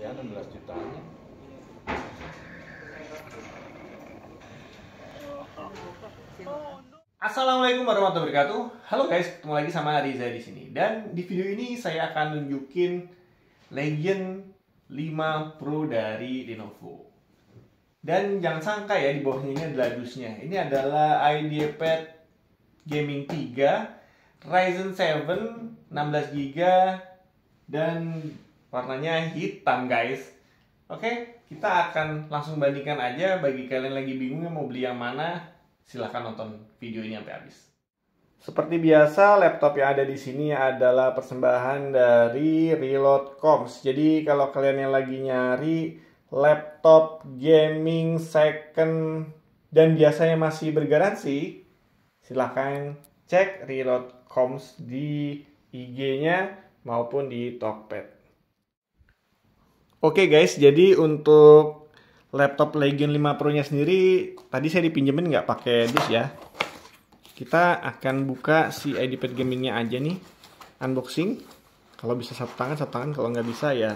ya 16 Assalamualaikum warahmatullahi wabarakatuh. Halo guys, ketemu lagi sama Riza di sini. Dan di video ini saya akan nunjukin Legend 5 Pro dari Lenovo. Dan jangan sangka ya di bawahnya ini adalah dusnya. Ini adalah IdeaPad Gaming 3, Ryzen 7 16 GB dan warnanya hitam guys oke kita akan langsung bandingkan aja bagi kalian lagi bingung mau beli yang mana silahkan nonton video ini sampai habis seperti biasa laptop yang ada di sini adalah persembahan dari Reload.coms jadi kalau kalian yang lagi nyari laptop gaming second dan biasanya masih bergaransi silahkan cek Reload.coms di IG-nya maupun di Tokped. Oke okay guys, jadi untuk laptop Legion 5 Pro-nya sendiri, tadi saya dipinjemin nggak pakai disk ya. Kita akan buka si ID Pad Gaming-nya aja nih, unboxing. Kalau bisa satu tangan, satu tangan. Kalau nggak bisa ya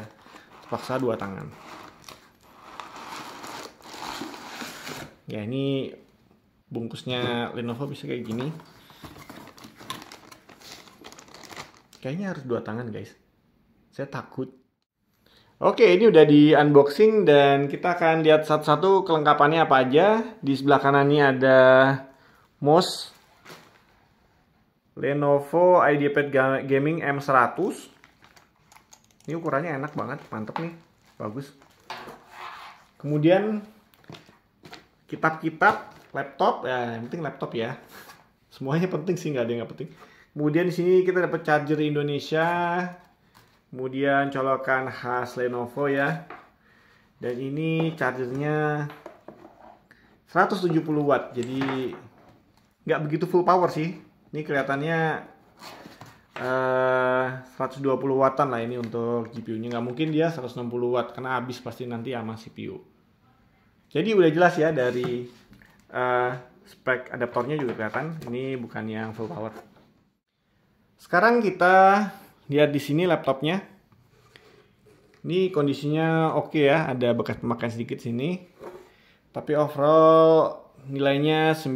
terpaksa dua tangan. Ya ini bungkusnya Lenovo bisa kayak gini. Kayaknya harus dua tangan guys. Saya takut Oke, ini udah di unboxing dan kita akan lihat satu-satu kelengkapannya apa aja. Di sebelah kanannya ada mouse Lenovo IdeaPad Gaming M100. Ini ukurannya enak banget, mantep nih, bagus. Kemudian kitab-kitab, laptop, ya yang penting laptop ya. Semuanya penting sih, nggak ada yang nggak penting. Kemudian di sini kita dapat charger Indonesia, kemudian colokan khas Lenovo ya dan ini chargernya 170 watt jadi nggak begitu full power sih ini kelihatannya eh, uh, 120 wattan lah ini untuk GPU nya nggak mungkin dia 160 watt karena habis pasti nanti sama CPU jadi udah jelas ya dari uh, spek adaptornya juga kelihatan ini bukan yang full power sekarang kita lihat ya, di sini laptopnya ini kondisinya oke okay ya ada bekas pemakaian sedikit sini tapi overall nilainya 98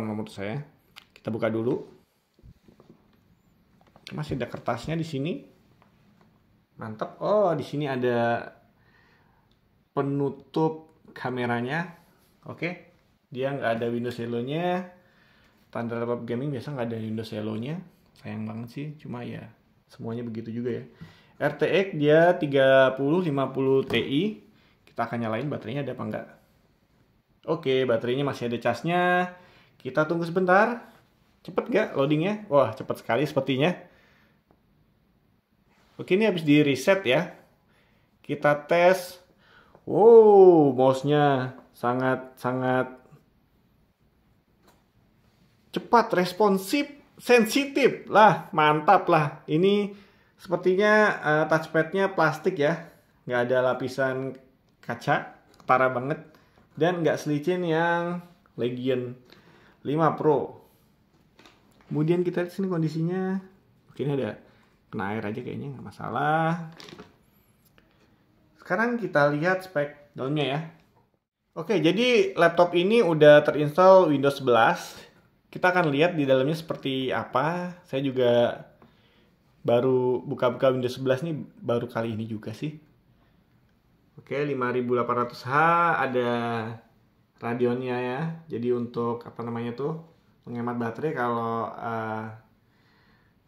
menurut saya kita buka dulu masih ada kertasnya di sini mantap oh di sini ada penutup kameranya oke okay. dia nggak ada Windows Hello nya standar laptop gaming biasa nggak ada Windows Hello nya sayang banget sih cuma ya semuanya begitu juga ya RTX dia 3050 Ti kita akan nyalain baterainya ada apa enggak oke baterainya masih ada casnya kita tunggu sebentar cepet gak loadingnya wah cepet sekali sepertinya oke ini habis di reset ya kita tes wow mouse-nya sangat sangat cepat responsif sensitif lah mantap lah ini sepertinya uh, touchpadnya plastik ya nggak ada lapisan kaca parah banget dan nggak selicin yang Legion 5 Pro kemudian kita lihat sini kondisinya ini ada kena air aja kayaknya nggak masalah sekarang kita lihat spek dalamnya ya Oke, jadi laptop ini udah terinstall Windows 11 kita akan lihat di dalamnya seperti apa. Saya juga baru buka-buka Windows 11 nih baru kali ini juga sih. Oke, 5800H ada radionnya ya. Jadi untuk apa namanya tuh menghemat baterai kalau uh,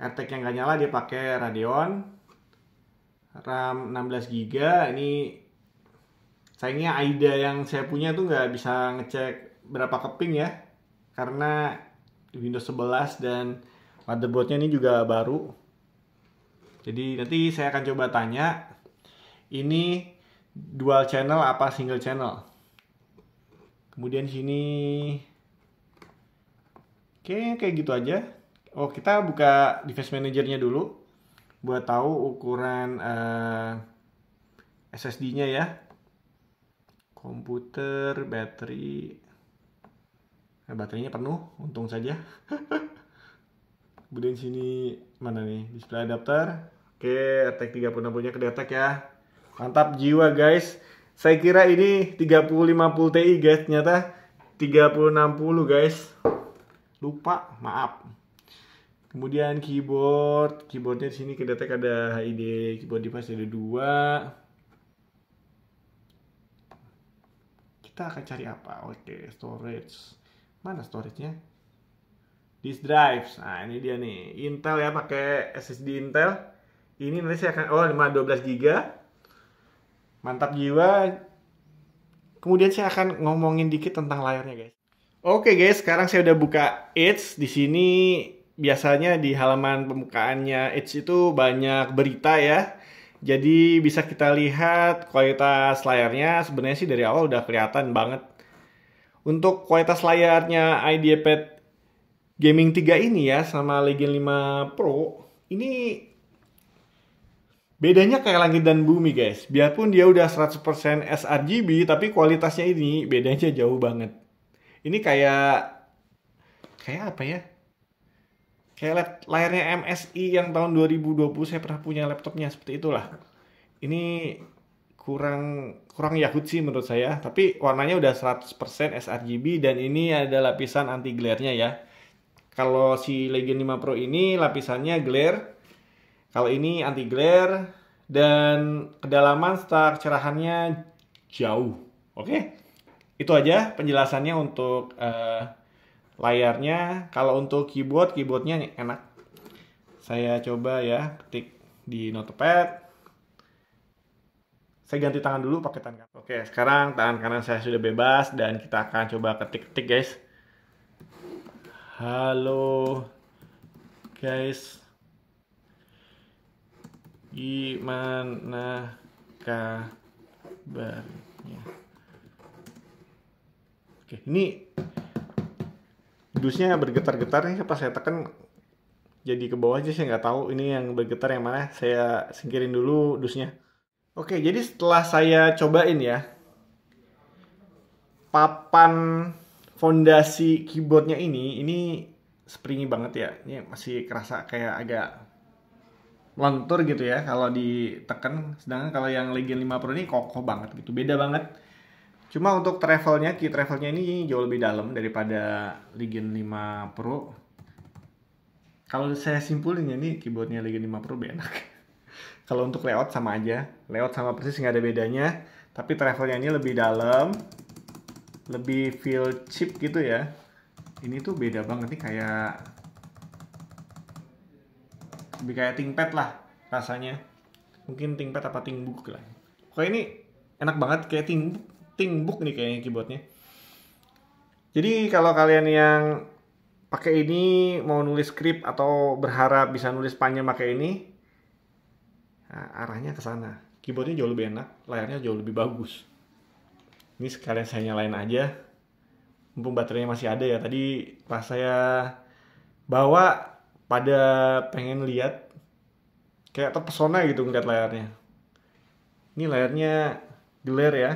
yang gak nyala dia pakai radion. RAM 16 GB ini sayangnya AIDA yang saya punya tuh nggak bisa ngecek berapa keping ya karena Windows 11 dan motherboardnya ini juga baru. Jadi nanti saya akan coba tanya ini dual channel apa single channel. Kemudian sini Oke, kayak gitu aja. Oh, kita buka device manajernya dulu buat tahu ukuran uh, eh, SSD-nya ya. Komputer, baterai, nah, baterainya penuh untung saja kemudian sini mana nih display adapter oke attack 3060 nya kedetek ya mantap jiwa guys saya kira ini 3050 Ti guys ternyata 3060 guys lupa maaf Kemudian keyboard, keyboardnya di sini kedetek ada HID keyboard device ada dua. Kita akan cari apa? Oke, okay, storage. Mana storage-nya? Disk drives. Nah, ini dia nih. Intel ya pakai SSD Intel. Ini nanti saya akan oh 512 GB. Mantap jiwa. Kemudian saya akan ngomongin dikit tentang layarnya, guys. Oke, guys, sekarang saya udah buka Edge. Di sini biasanya di halaman pembukaannya Edge itu banyak berita ya. Jadi bisa kita lihat kualitas layarnya sebenarnya sih dari awal udah kelihatan banget untuk kualitas layarnya IdeaPad Gaming 3 ini ya sama Legion 5 Pro ini bedanya kayak langit dan bumi guys. Biarpun dia udah 100% sRGB tapi kualitasnya ini bedanya jauh banget. Ini kayak kayak apa ya? Kayak layarnya MSI yang tahun 2020 saya pernah punya laptopnya seperti itulah. Ini kurang kurang Yahut sih menurut saya tapi warnanya udah 100% sRGB dan ini ada lapisan anti glare-nya ya kalau si Legion 5 Pro ini lapisannya glare kalau ini anti glare dan kedalaman star cerahannya jauh oke okay? itu aja penjelasannya untuk uh, layarnya kalau untuk keyboard keyboardnya enak saya coba ya ketik di notepad saya ganti tangan dulu pakai tangan kanan. Oke, sekarang tangan kanan saya sudah bebas dan kita akan coba ketik-ketik guys. Halo guys. Gimana kabarnya? Oke, ini dusnya bergetar-getar nih pas saya tekan jadi ke bawah aja saya nggak tahu ini yang bergetar yang mana saya singkirin dulu dusnya Oke, jadi setelah saya cobain ya, papan fondasi keyboardnya ini, ini springy banget ya. Ini masih kerasa kayak agak lentur gitu ya kalau ditekan. Sedangkan kalau yang Legion 5 Pro ini kokoh banget gitu, beda banget. Cuma untuk travelnya, key travelnya ini jauh lebih dalam daripada Legion 5 Pro. Kalau saya simpulin ya, ini keyboardnya Legion 5 Pro lebih enak. Kalau untuk layout sama aja, layout sama persis nggak ada bedanya, tapi travelnya ini lebih dalam, lebih feel cheap gitu ya. Ini tuh beda banget nih kayak lebih kayak tingpet lah rasanya. Mungkin tingpet apa tingbuk lah. Kok ini enak banget kayak ting tingbuk nih kayaknya keyboardnya. Jadi kalau kalian yang pakai ini mau nulis skrip atau berharap bisa nulis panjang pakai ini nah, arahnya ke sana keyboardnya jauh lebih enak layarnya jauh lebih bagus ini sekalian saya nyalain aja mumpung baterainya masih ada ya tadi pas saya bawa pada pengen lihat kayak terpesona gitu ngeliat layarnya ini layarnya gelar ya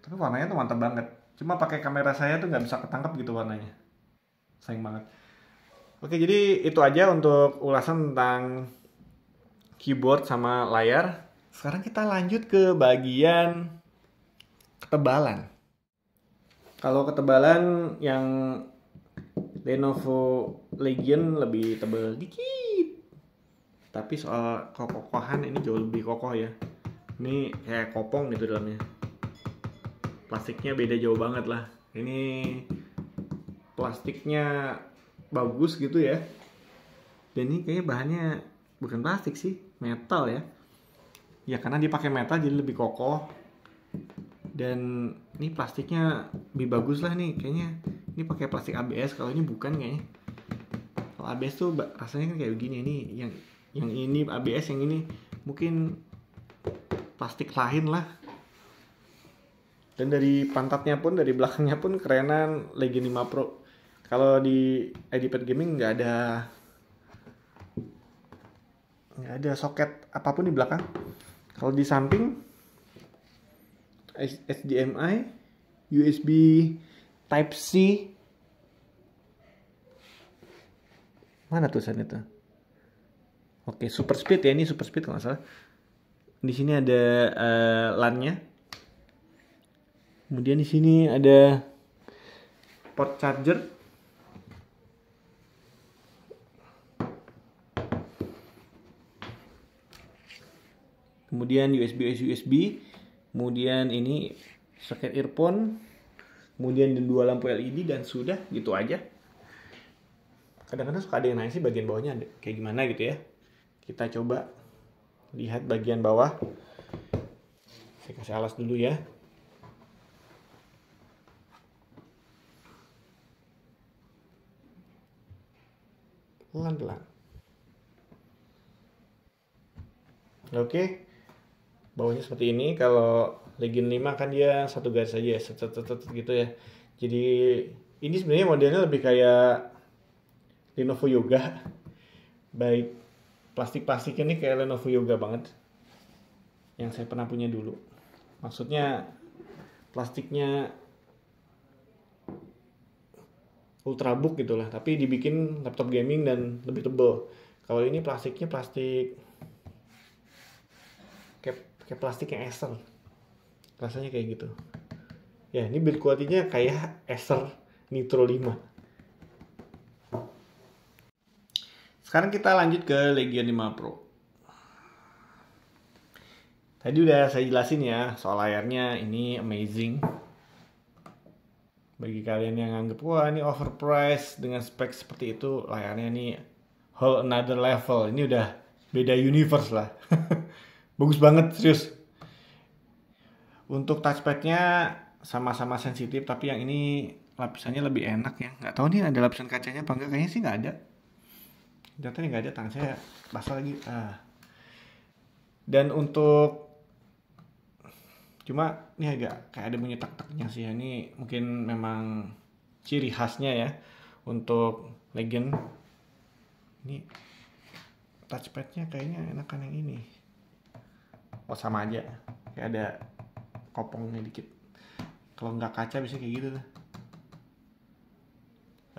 tapi warnanya tuh mantap banget cuma pakai kamera saya tuh nggak bisa ketangkep gitu warnanya sayang banget oke jadi itu aja untuk ulasan tentang keyboard sama layar. Sekarang kita lanjut ke bagian ketebalan. Kalau ketebalan yang Lenovo Legion lebih tebal dikit. Tapi soal kokohan ini jauh lebih kokoh ya. Ini kayak kopong gitu dalamnya. Plastiknya beda jauh banget lah. Ini plastiknya bagus gitu ya. Dan ini kayaknya bahannya bukan plastik sih metal ya ya karena dia pakai metal jadi lebih kokoh dan ini plastiknya lebih bagus lah nih kayaknya ini pakai plastik ABS kalau ini bukan kayaknya kalau ABS tuh rasanya kan kayak begini ini yang yang ini ABS yang ini mungkin plastik lain lah dan dari pantatnya pun dari belakangnya pun kerenan Legion 5 Pro kalau di Edipet gaming nggak ada nggak ada soket apapun di belakang kalau di samping HDMI USB Type C mana tulisannya tuh oke super speed ya ini super speed kalau nggak salah di sini ada uh, LAN-nya kemudian di sini ada port charger kemudian USB USB kemudian ini soket earphone kemudian dua lampu LED dan sudah gitu aja kadang-kadang suka ada yang nanya sih bagian bawahnya ada kayak gimana gitu ya kita coba lihat bagian bawah saya kasih alas dulu ya pelan-pelan oke bawahnya seperti ini kalau Legion 5 kan dia satu garis aja ya, gitu ya. Jadi ini sebenarnya modelnya lebih kayak Lenovo Yoga. Baik plastik-plastiknya ini kayak Lenovo Yoga banget. Yang saya pernah punya dulu. Maksudnya plastiknya ultrabook gitu lah, tapi dibikin laptop gaming dan lebih tebel. Kalau ini plastiknya plastik kayak kayak plastik yang ester rasanya kayak gitu ya ini build quality-nya kayak Acer nitro 5 sekarang kita lanjut ke Legion 5 Pro tadi udah saya jelasin ya soal layarnya ini amazing bagi kalian yang anggap wah ini overpriced dengan spek seperti itu layarnya ini whole another level ini udah beda universe lah bagus banget serius untuk touchpadnya sama-sama sensitif tapi yang ini lapisannya lebih enak ya nggak tahu nih ada lapisan kacanya apa enggak kayaknya sih nggak ada jatuhnya nggak ada tangan saya basah lagi ah. dan untuk cuma ini agak kayak ada bunyi tak-taknya sih ya. ini mungkin memang ciri khasnya ya untuk legend ini touchpadnya kayaknya enakan yang ini oh sama aja kayak ada kopongnya dikit kalau nggak kaca bisa kayak gitu tuh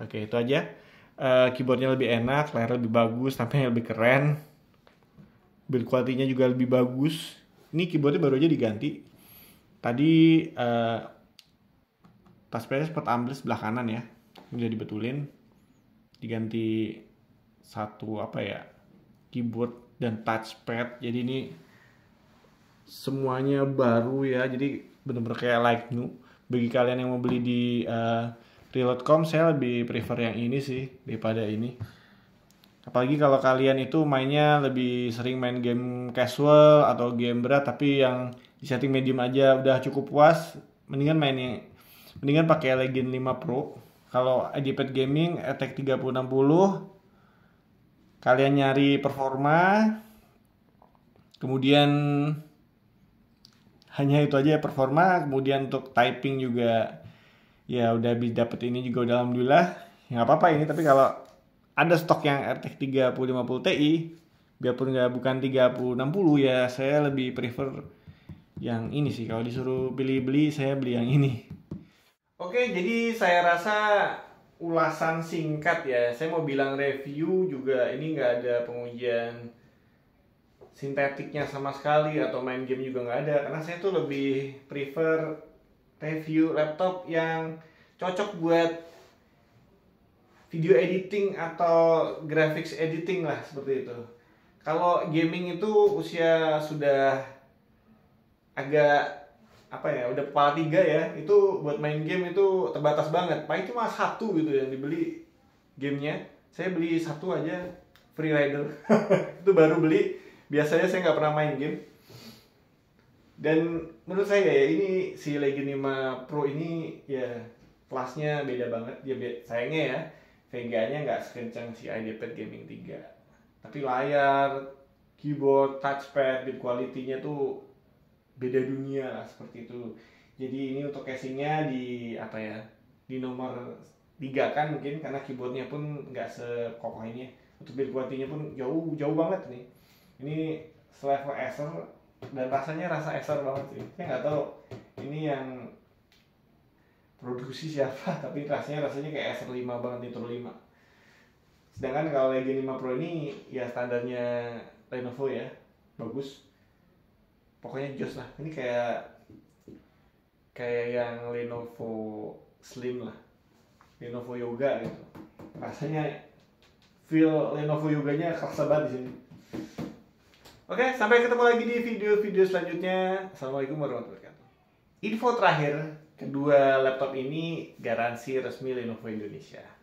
oke itu aja uh, keyboardnya lebih enak layar lebih bagus tampilnya lebih keren build quality-nya juga lebih bagus ini keyboardnya baru aja diganti tadi uh, eh, touchpadnya sempat ambles sebelah kanan ya udah dibetulin diganti satu apa ya keyboard dan touchpad jadi ini semuanya baru ya jadi bener-bener kayak like new bagi kalian yang mau beli di uh, eh, reload.com saya lebih prefer yang ini sih daripada ini apalagi kalau kalian itu mainnya lebih sering main game casual atau game berat tapi yang di setting medium aja udah cukup puas mendingan mainnya mendingan pakai Legend 5 Pro kalau iPad gaming Attack 3060 kalian nyari performa kemudian hanya itu aja ya performa kemudian untuk typing juga ya udah bisa dapet ini juga udah alhamdulillah ya nggak apa-apa ini tapi kalau ada stok yang RTX 3050 Ti biarpun nggak bukan 3060 ya saya lebih prefer yang ini sih kalau disuruh beli-beli saya beli yang ini oke jadi saya rasa ulasan singkat ya saya mau bilang review juga ini nggak ada pengujian sintetiknya sama sekali atau main game juga nggak ada karena saya tuh lebih prefer review laptop yang cocok buat video editing atau graphics editing lah seperti itu kalau gaming itu usia sudah agak apa ya udah kepala tiga ya itu buat main game itu terbatas banget paling cuma satu gitu yang dibeli gamenya saya beli satu aja Free Rider itu baru beli biasanya saya nggak pernah main game dan menurut saya ya ini si Leginima Pro ini ya kelasnya beda banget dia be sayangnya ya VGA-nya nggak sekencang si ipad Gaming 3 tapi layar keyboard touchpad build quality-nya tuh beda dunia lah seperti itu jadi ini untuk casingnya di apa ya di nomor 3 kan mungkin karena keyboardnya pun nggak sekokoh ini untuk build quality-nya pun jauh jauh banget nih ini selevel Acer dan rasanya rasa Acer banget sih saya nggak tahu ini yang produksi siapa tapi rasanya rasanya kayak Acer 5 banget Nitro 5 sedangkan kalau Legion 5 Pro ini ya standarnya Lenovo ya bagus pokoknya joss lah ini kayak kayak yang Lenovo Slim lah Lenovo Yoga gitu rasanya feel Lenovo Yoganya kerasa banget di sini Oke, sampai ketemu lagi di video-video selanjutnya. Assalamualaikum warahmatullahi wabarakatuh. Info terakhir, kedua laptop ini garansi resmi Lenovo Indonesia.